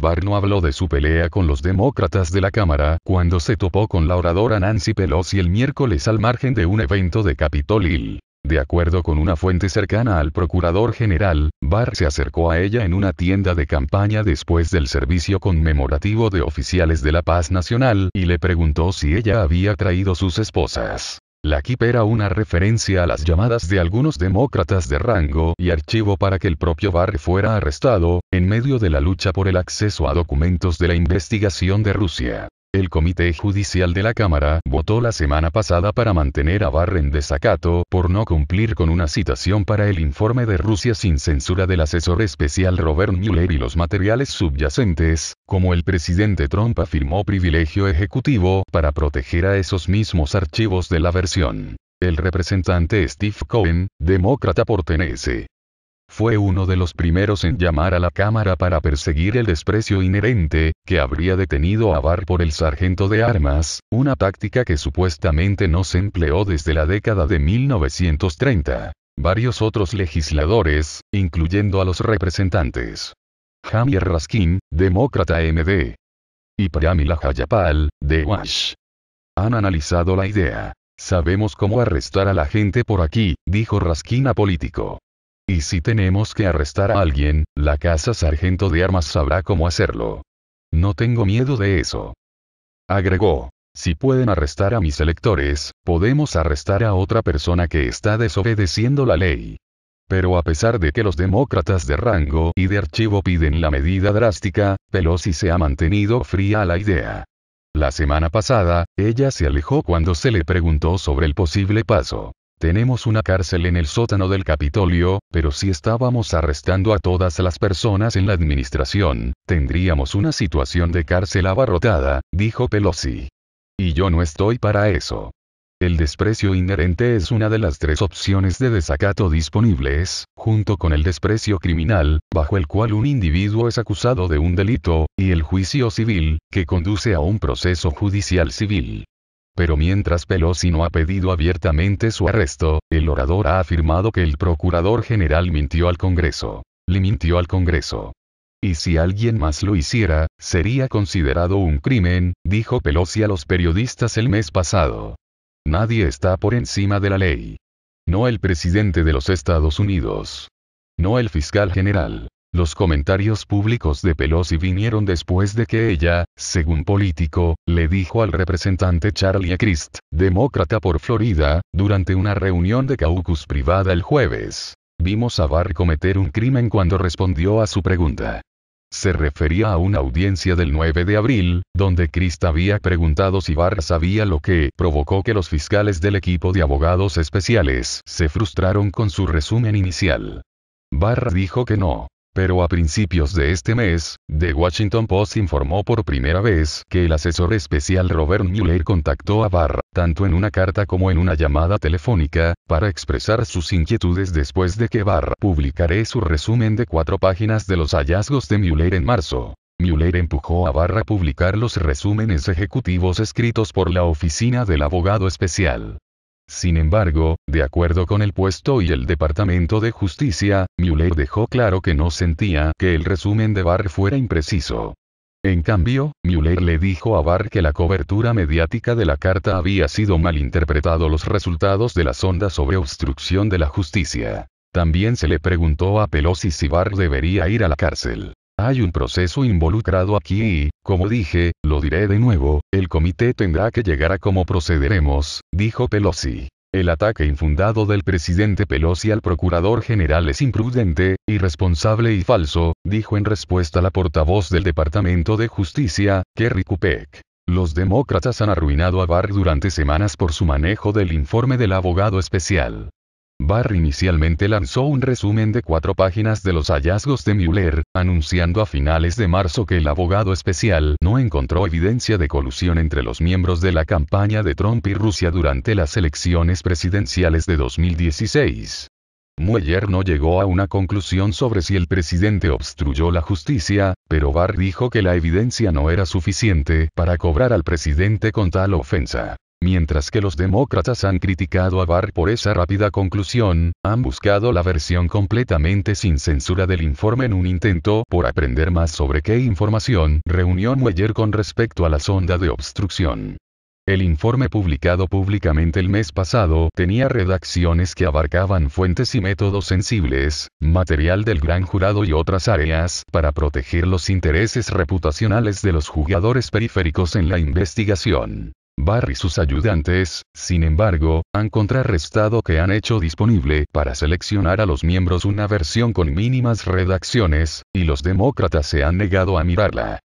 Barr no habló de su pelea con los demócratas de la Cámara cuando se topó con la oradora Nancy Pelosi el miércoles al margen de un evento de Capitol Hill. De acuerdo con una fuente cercana al procurador general, Barr se acercó a ella en una tienda de campaña después del servicio conmemorativo de oficiales de la paz nacional y le preguntó si ella había traído sus esposas. La KIP era una referencia a las llamadas de algunos demócratas de rango y archivo para que el propio Barr fuera arrestado, en medio de la lucha por el acceso a documentos de la investigación de Rusia. El Comité Judicial de la Cámara votó la semana pasada para mantener a Barr en desacato por no cumplir con una citación para el informe de Rusia sin censura del asesor especial Robert Mueller y los materiales subyacentes, como el presidente Trump afirmó privilegio ejecutivo para proteger a esos mismos archivos de la versión. El representante Steve Cohen, demócrata por Tennessee, fue uno de los primeros en llamar a la Cámara para perseguir el desprecio inherente, que habría detenido a Barr por el sargento de armas, una táctica que supuestamente no se empleó desde la década de 1930. Varios otros legisladores, incluyendo a los representantes. Jamier Raskin, demócrata MD. Y Pramila Jayapal, de Wash. Han analizado la idea. Sabemos cómo arrestar a la gente por aquí, dijo Raskin a político. Y si tenemos que arrestar a alguien, la casa sargento de armas sabrá cómo hacerlo. No tengo miedo de eso. Agregó. Si pueden arrestar a mis electores, podemos arrestar a otra persona que está desobedeciendo la ley. Pero a pesar de que los demócratas de rango y de archivo piden la medida drástica, Pelosi se ha mantenido fría a la idea. La semana pasada, ella se alejó cuando se le preguntó sobre el posible paso. Tenemos una cárcel en el sótano del Capitolio, pero si estábamos arrestando a todas las personas en la administración, tendríamos una situación de cárcel abarrotada, dijo Pelosi. Y yo no estoy para eso. El desprecio inherente es una de las tres opciones de desacato disponibles, junto con el desprecio criminal, bajo el cual un individuo es acusado de un delito, y el juicio civil, que conduce a un proceso judicial civil. Pero mientras Pelosi no ha pedido abiertamente su arresto, el orador ha afirmado que el procurador general mintió al Congreso. Le mintió al Congreso. Y si alguien más lo hiciera, sería considerado un crimen, dijo Pelosi a los periodistas el mes pasado. Nadie está por encima de la ley. No el presidente de los Estados Unidos. No el fiscal general. Los comentarios públicos de Pelosi vinieron después de que ella, según político, le dijo al representante Charlie Crist, demócrata por Florida, durante una reunión de caucus privada el jueves. Vimos a Barr cometer un crimen cuando respondió a su pregunta. Se refería a una audiencia del 9 de abril, donde Crist había preguntado si Barr sabía lo que provocó que los fiscales del equipo de abogados especiales se frustraron con su resumen inicial. Barr dijo que no. Pero a principios de este mes, The Washington Post informó por primera vez que el asesor especial Robert Mueller contactó a Barr, tanto en una carta como en una llamada telefónica, para expresar sus inquietudes después de que Barr publicara su resumen de cuatro páginas de los hallazgos de Mueller en marzo. Mueller empujó a Barr a publicar los resúmenes ejecutivos escritos por la oficina del abogado especial. Sin embargo, de acuerdo con el puesto y el Departamento de Justicia, Mueller dejó claro que no sentía que el resumen de Barr fuera impreciso. En cambio, Mueller le dijo a Barr que la cobertura mediática de la carta había sido malinterpretado los resultados de la sonda sobre obstrucción de la justicia. También se le preguntó a Pelosi si Barr debería ir a la cárcel. Hay un proceso involucrado aquí y, como dije, lo diré de nuevo, el comité tendrá que llegar a cómo procederemos, dijo Pelosi. El ataque infundado del presidente Pelosi al procurador general es imprudente, irresponsable y falso, dijo en respuesta la portavoz del Departamento de Justicia, Kerry Kupek. Los demócratas han arruinado a Barr durante semanas por su manejo del informe del abogado especial. Barr inicialmente lanzó un resumen de cuatro páginas de los hallazgos de Mueller, anunciando a finales de marzo que el abogado especial no encontró evidencia de colusión entre los miembros de la campaña de Trump y Rusia durante las elecciones presidenciales de 2016. Mueller no llegó a una conclusión sobre si el presidente obstruyó la justicia, pero Barr dijo que la evidencia no era suficiente para cobrar al presidente con tal ofensa. Mientras que los demócratas han criticado a Barr por esa rápida conclusión, han buscado la versión completamente sin censura del informe en un intento por aprender más sobre qué información reunió Mueller con respecto a la sonda de obstrucción. El informe publicado públicamente el mes pasado tenía redacciones que abarcaban fuentes y métodos sensibles, material del gran jurado y otras áreas para proteger los intereses reputacionales de los jugadores periféricos en la investigación. Barry y sus ayudantes, sin embargo, han contrarrestado que han hecho disponible para seleccionar a los miembros una versión con mínimas redacciones, y los demócratas se han negado a mirarla.